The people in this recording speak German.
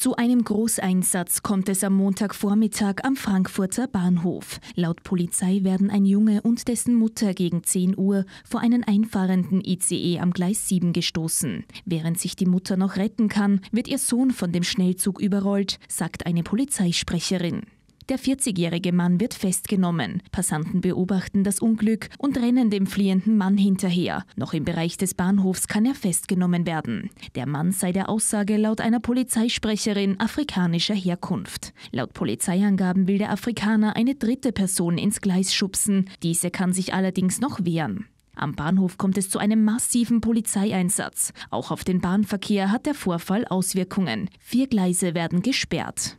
Zu einem Großeinsatz kommt es am Montagvormittag am Frankfurter Bahnhof. Laut Polizei werden ein Junge und dessen Mutter gegen 10 Uhr vor einen einfahrenden ICE am Gleis 7 gestoßen. Während sich die Mutter noch retten kann, wird ihr Sohn von dem Schnellzug überrollt, sagt eine Polizeisprecherin. Der 40-jährige Mann wird festgenommen. Passanten beobachten das Unglück und rennen dem fliehenden Mann hinterher. Noch im Bereich des Bahnhofs kann er festgenommen werden. Der Mann sei der Aussage laut einer Polizeisprecherin afrikanischer Herkunft. Laut Polizeiangaben will der Afrikaner eine dritte Person ins Gleis schubsen. Diese kann sich allerdings noch wehren. Am Bahnhof kommt es zu einem massiven Polizeieinsatz. Auch auf den Bahnverkehr hat der Vorfall Auswirkungen. Vier Gleise werden gesperrt.